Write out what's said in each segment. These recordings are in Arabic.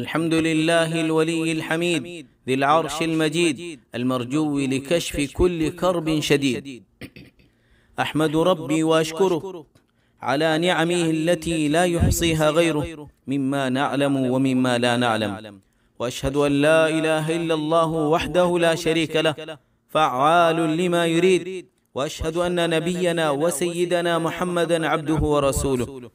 الحمد لله الولي الحميد ذي العرش المجيد المرجو لكشف كل كرب شديد أحمد ربي وأشكره على نعمه التي لا يحصيها غيره مما نعلم ومما لا نعلم وأشهد أن لا إله إلا الله وحده لا شريك له فعال لما يريد وأشهد أن نبينا وسيدنا محمدا عبده ورسوله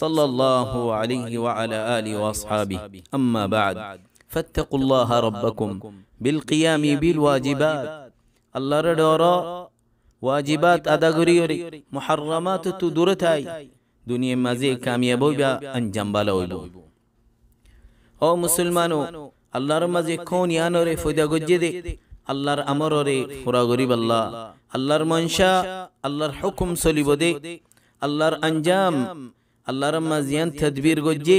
صلى الله عليه وعلى آله وأصحابه أما بعد فاتقوا الله ربكم بالقيام بالواجبات الله ردورا واجبات أدغرير محرمات تدورتاي دنيا مزي كامية بوبا أن جنبالا ويبو أو مسلمانو الله رمزي كون يانو ري فدا جدي الله رأمرو ري غريب الله الله رمانشا الله حكم سلي الله أنجام আল্লাহর মাজিয়ান তদবির গজ্জি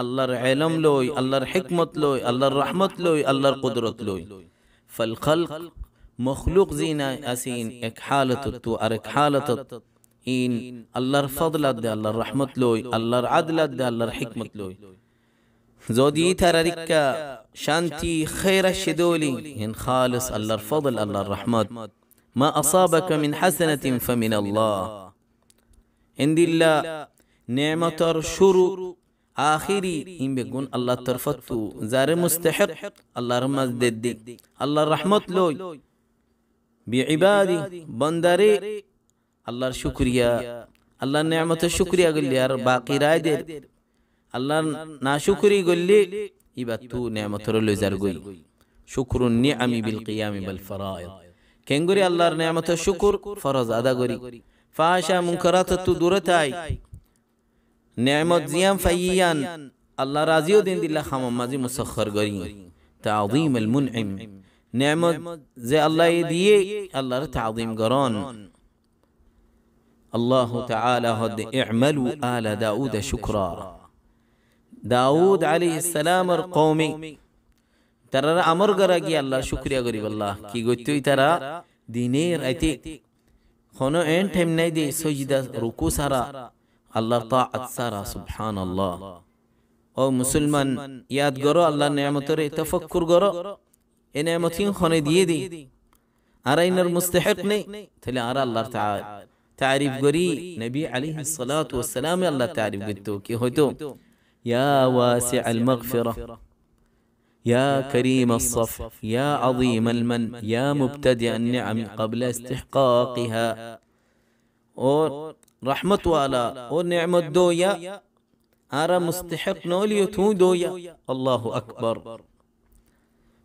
আল্লাহর এলম লই আল্লাহর হিকমত লই আল্লাহর রহমত লই আল্লাহর কুদরত লই ফল খলক মখলুক জিনা আসিন এক হালত তু আর এক হালত ইন আল্লাহর ফদলাত দে আল্লাহর রহমত লই আল্লাহর আদলাত দে আল্লাহর হিকমত লই যদি তারারিকা শান্তি خير الشدولي إن خالص الله الفضل الله الرحمة ما أصابك من حسنة فمن الله عند الله نعمتر شروع آخری این بگون اللہ طرفت تو زار مستحق اللہ رمز دید دی اللہ رحمت لوی بی عبادی بندری اللہ شکریہ اللہ نعمت شکریہ گلی یار باقی رائے دید اللہ ناشکری گلی ایبا تو نعمت رو لوی گوی شکر نعمی بالقیام بالفرائض کنگوری اللہ نعمت شکر فرض ادا گوری فاشا منکرات تو دورت آئی نعمت زیام فیان الله راضی و دین دلہ خامم مازی مسخر گرین تعظیم المنعم نعمت زي الله يديه الله تعظيم گران الله تعالى هد اعملوا آل داود شكرا داود عليه السلام قومي ترى امر قرقي الله شكرا قريب الله كي قلت ترى دينير اتي خونو انت من دي سجد ركو سارا الله طاعت سارا سبحان الله او مسلمان یاد گرو الله نعمت رو تفکر گرو این نعمتین خونه دیه دی ارا اینر مستحق نی تلی ارا الله تعالی تعریف گری نبی علیه الصلاة والسلام الله تعریف گتو کی ہوتو یا واسع المغفرة يا كريم الصف يا عظيم المن يا مبتدئ النعم قبل استحقاقها رحمت والا او نعمت دويا آرا مستحق نولی نولي دويا الله أكبر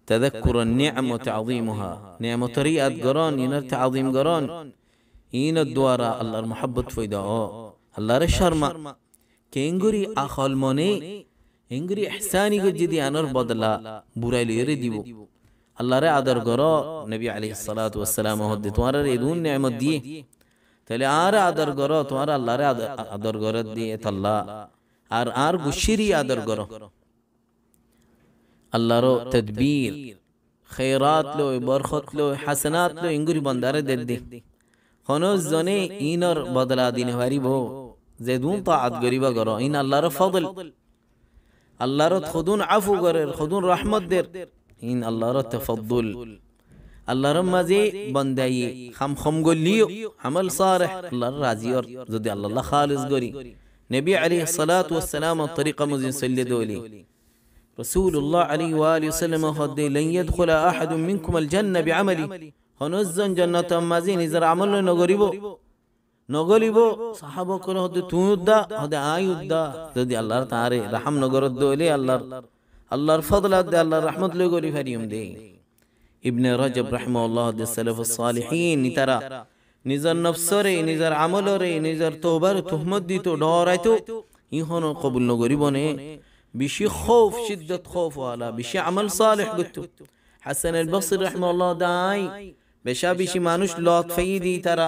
تذكر النعم وتعظيمها نعمة طريقة قران ينر تعظيم قران إين الدوارة الله المحبة فيدا الله رشهر ما كينغري أخال موني احسانی إحساني جدی أنر بدلا بورا ليري ديبو الله رأى در قرار نبي عليه الصلاة والسلام هدت وارا ریدون نعمت دیئے তাহলে আর আদর করো তোমার আল্লাহরে আদর করে দিয়ে তাল্লা আর আর গুশিরই আদর করো আল্লাহর তদবীর খেরাত লো বরখত লো হাসনাত লো ইঙ্গুরি বন্দারে দে দি হন জনে ইনর বদলা দিন হারিব যে দুন তাআত গরিবা করো ইন আল্লাহর ফজল আল্লাহর খুদুন আফু করে খুদুন রহমত দের ইন আল্লাহর তাফাদ্দুল আল্লাহর মাঝে বন্দাই খাম খম গলিও আমল সালেহ আল্লাহর রাজিয়র যদি আল্লাহ খালিস গরি নবী আলাইহি সালাতু ওয়াস সালাম তরিকা মুজিন সাল্লাদু আলাইহি رسول الله عليه وآله وسلم قد لن يدخل أحد منكم الجنة بعملي هنزن جنة مازين إذا عملنا نغريبو নগলিব সাহাবকর হতে তুই উদ্দা হতে আই উদ্দা যদি আল্লাহর তাহারে রাহাম নগর দলে আল্লাহর আল্লাহর ফদলা দে আল্লাহর রহমত লই গরি ফারিম দেই ইবনে রজব রাহমাল্লাহ সালেহীন তারা নিজের নফসরে নিজের আমলরে নিজের তোবার তোহমত দিত ডরাইত ইহন কবুল নগরিব নে বেশি খৌফ শিদ্দত খৌফ আলা বেশি আমল সালেহ করত হাসান বসির রাহমাল্লাহ দাই বেশা বেশি মানুষ লত ফেই দিই তারা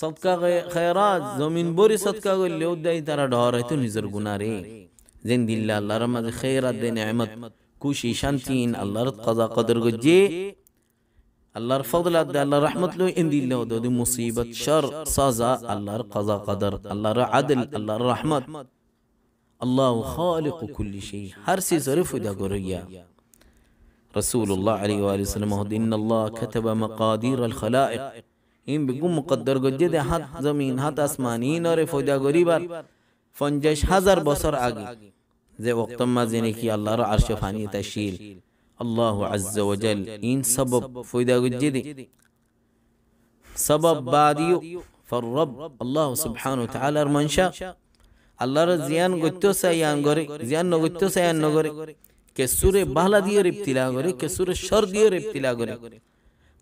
সৎকা খেরাজ জমিন বরি সৎকা করলেও দেয় তারা ডরাইত নিজের গুনারে জিন্দিল্লা আল্লাহর মাঝে খেরাত দেন নেমত কুশি শান্তিন আল্লাহর কাজা কদর গজ্জে আল্লাহর ফজল আদ আল্লাহর রহমত লো ইন্দিল লো দদি মুসিবত শর সাজা আল্লাহর কাজা কদর আল্লাহর আদল আল্লাহর রহমত আল্লাহ খালিক কুল্লি শাই হর সে জরিফ উদা গরিয়া رسول الله عليه وآله وسلم إن الله كتب مقادير الخلائق إن بيقوم مقدر جديد هات زمين هات أسمانين اور فودا غريبار 50 হাজার বছর আগে زي وقت ما زينيكي الله را عرش فاني تشيل الله عز وجل إن سبب فويدا جدي سبب باديو فالرب الله سبحانه وتعالى رمانشا الله را زيان قلتو سيان غوري زيان نقلتو سيان نغوري كسور بحلا ديو ابتلا غوري كسور شر ديو ربتلا غوري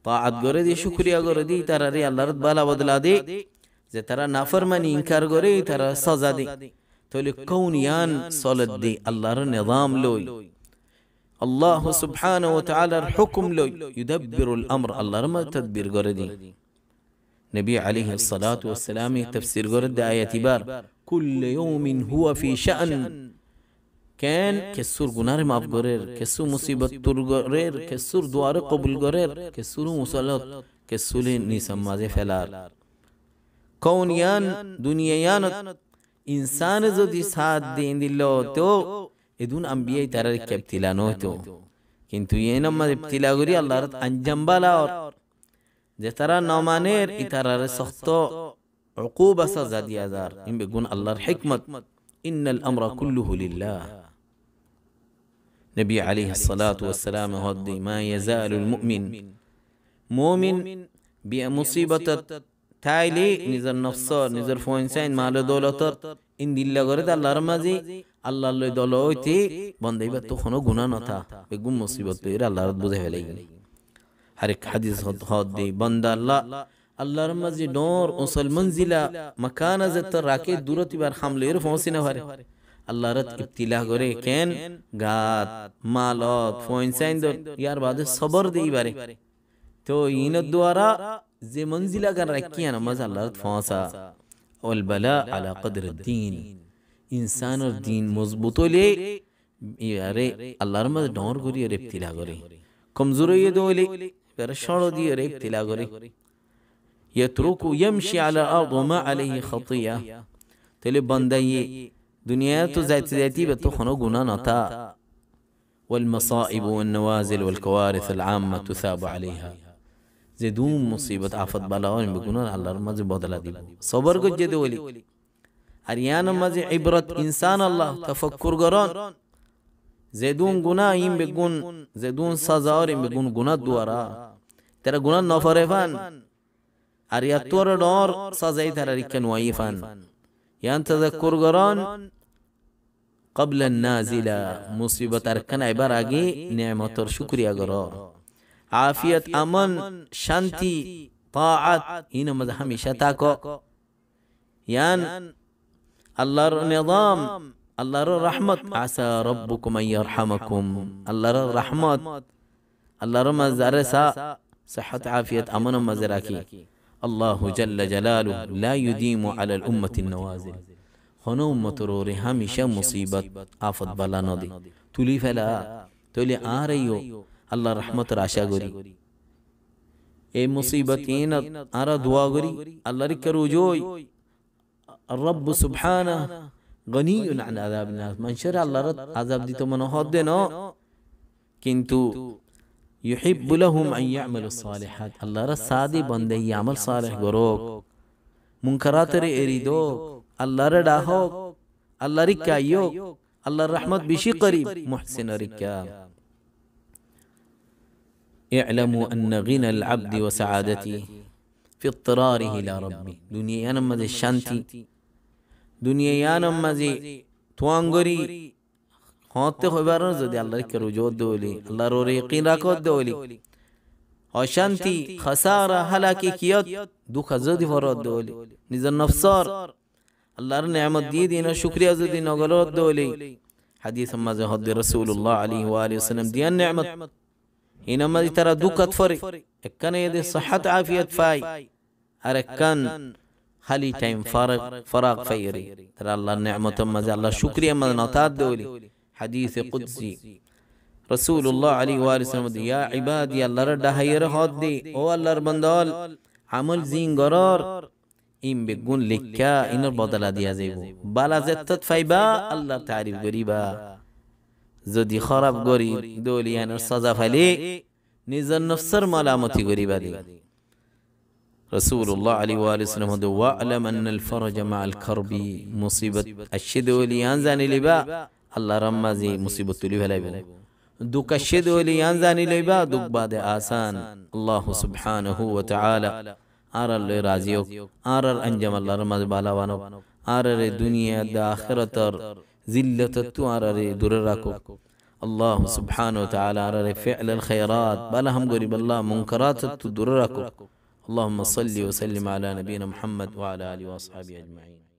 طاعت غوري دي شكريا غوري دي ترى الله رد بالا بدلا دي زي ترى نافرماني انكار غوري ترى سازا دي تولي كونيان صلت دي الله نظام لوي الله سبحانه وتعالى الحكم لوي يدبر الأمر الله رما تدبير قردي نبي عليه الصلاة والسلام تفسير قرد آية بار كل يوم هو في شأن كان كسور گنار ماف گرر كسور مصيبة تر كسور دوار قبل گرر كسور مسلط كسور نیسم مازه فلار كونيان دنيايان انسان যদি সাথ দিন দিল তো এদুন আম্বিয়াই তারার কে ইবতিলা নতো কিন্তু এই নম্বর ইবতিলা করি আল্লাহর আঞ্জাম বালা যে তারা নমানের ইতারার সখত عقوبة سزا ازار إن بيقول اللہ الحكمة إن الأمر کلوه للہ نبی علیہ الصلاة والسلام هدي ما یزال المؤمن مؤمن مصیبتت তাইলে নিজের নফসর নিজের ফোন সাইন মাল দৌলতর ইন দিল্লা করে আল্লাহর আল্লাহ লই দল হইতে বন্ধাইবার তো কোনো গুণা নথা বেগুম মুসিবত লইরা আল্লাহর বুঝে ফেলাই আরেক হাদিস হদ দি বন্দা আল্লাহ আল্লাহর মাঝি ডোর উসল মঞ্জিলা মাকানা যেত রাকে দূরতিবার হামলে এর আল্লাহর করে কেন গাত মালত ফোন সাইন ইয়ার বাদে সবর দেই পারে তো ইন দ্বারা زي منزلة كان رکی انا مزا لرد فاسا والبلاء على قدر الدين انسان الدين دین لي لے الله رمز دور غوري گری اور ابتلا گری کمزور یہ دولے پر شڑو دی اور ابتلا گری یترکو یمشی علی الارض وما عليه خطية تلي بندہ دنيا تو زيت زيتي بتو خنو غنا نتا والمصائب والنوازل والكوارث العامة تثاب عليها যে দুম মুসিবত আফত বালা আমি বেগুনার আল্লাহর মাঝে বদলা দিব সবর গজ্জে দেওয়ালি আর ইয়ান মাঝে ইবরত ইনসান আল্লাহ তাফাক্কুর গরন যে দুন গুনা ইম বেগুন যে দুন সাজাওর ইম বেগুন গুনা দুয়ারা তারা গুনা নফরে ফান আর ইয়া তোর ডর সাজাই তারা রিকেন ওয়াইফান ইয়ান তাজাক্কুর গরন قبل النازلة مصيبة أركان عبارة نعمة شكريا قرار عافیت امن شانتی طاعت این مزہ ہمیشہ تاکو یان اللہ رو نظام اللہ رو رحمت عسى ربكم ان يرحمكم اللہ رو رحمت اللہ رو مزار سا صحت عافیت امن مزرا کی اللہ جل جلاله لا يديم على الامه النوازل হনো উম্মতর ওরে হামিশা মুসিবত আফত বালা নদী তুলি ফেলা তুলি আর আল্লাহ রহমতের আশা করি এই মুসিবত আরা দোয়া করি আল্লাহর করুজই রব সুবহানা গনি আযাব নাস মানুষের আল্লাহর আযাব দিত মনে হদ দেন কিন্তু ইউহিব্বু লাহুম আন ইয়ামালু সালিহাত আল্লাহর সাদি বান্দে রহমত বেশি করিব মুহসিন اعلموا أن غنى العبد وسعادته في اضطراره إلى ربي دنيا ينم ذي شانتي دنيا ينم ذي توانغري خاطر خبر زدي الله لك رجوع دولي الله روري قين راكود دولي أشانتي خسارة هلاكي كيوت دوخة زدي فراد دولي نزل نفسار الله رنا نعمت دي دينا شكري زدي نغلوت دولي حديث ما زهد رسول الله عليه وآله وسلم دي النعمة, إنما دي ترى دوكة فري إكان يدي صحة عافية فاي أركان خالی ٹائم فارق فراغ فیری تر الله نعمت و مزہ اللہ شکریہ مدناتات دولی حدیث قدسی رسول الله علیہ وآلہ وسلم دی یا عبادی اللہ را دہیر حد دی او الله را بندال عمل زینگرار این بگون لکا این را بدلا دیا زیبو بالا زدت فیبا الله تعریف گریبا যদি খারাপ করি দলিয়ানের সাজা ফালি নিজের নফসের মালামতি করি বাদি রসুল্লাহ আলী ওয়ালিসালাম হদ ওয়ালাম আন্নাল ফরজ মা আল খরবি মুসিবত আশিদ ওলিয়ান জানি লিবা আল্লাহ রাম্মাজি মুসিবত তুলি ফেলাইব দুঃখ আশিদ ওলিয়ান জানি লইবা দুঃখ বাদে আসান আল্লাহ সুবহানাহু ওয়া তাআলা আর আল্লাহ রাজি হোক আর আর আঞ্জাম আল্লাহর মাঝে বালাবানক আর আর দুনিয়া দা আখিরাতর زلت التوار ري دررکو الله سبحانه وتعالى ري فعل الخيرات هم قريب الله منكرات التو اللهم صل وسلم على نبينا محمد وعلى آله واصحابه أجمعين